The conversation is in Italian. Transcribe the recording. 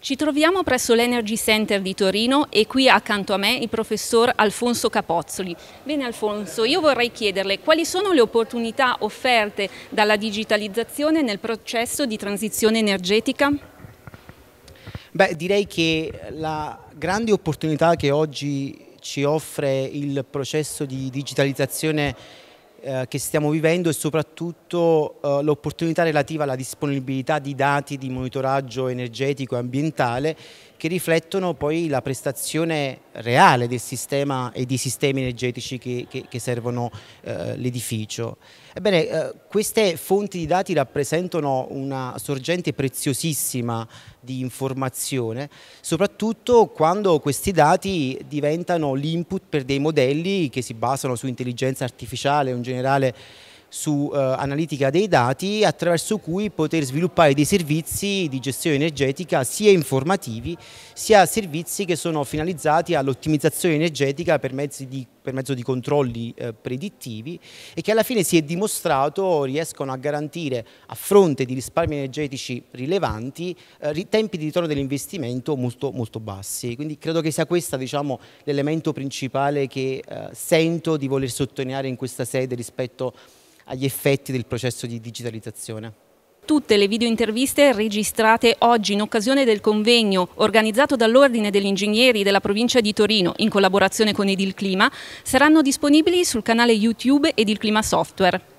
Ci troviamo presso l'Energy Center di Torino e qui accanto a me il professor Alfonso Capozzoli. Bene Alfonso, io vorrei chiederle quali sono le opportunità offerte dalla digitalizzazione nel processo di transizione energetica? Beh, direi che la grande opportunità che oggi ci offre il processo di digitalizzazione eh, che stiamo vivendo e soprattutto eh, l'opportunità relativa alla disponibilità di dati di monitoraggio energetico e ambientale che riflettono poi la prestazione reale del sistema e dei sistemi energetici che, che, che servono eh, l'edificio. Ebbene, eh, queste fonti di dati rappresentano una sorgente preziosissima di informazione, soprattutto quando questi dati diventano l'input per dei modelli che si basano su intelligenza artificiale o in generale su eh, analitica dei dati attraverso cui poter sviluppare dei servizi di gestione energetica sia informativi sia servizi che sono finalizzati all'ottimizzazione energetica per, di, per, mezzo di controlli eh, predittivi e che alla fine si è dimostrato riescono a garantire a fronte di risparmi energetici rilevanti eh, tempi di ritorno dell'investimento molto, molto bassi. Quindi credo che sia questo diciamo, l'elemento principale che eh, sento di voler sottolineare in questa sede rispetto a agli effetti del processo di digitalizzazione tutte le video interviste registrate oggi in occasione del convegno organizzato dall'Ordine degli Ingegneri della provincia di Torino in collaborazione con Edil Clima saranno disponibili sul canale YouTube Edil Clima Software.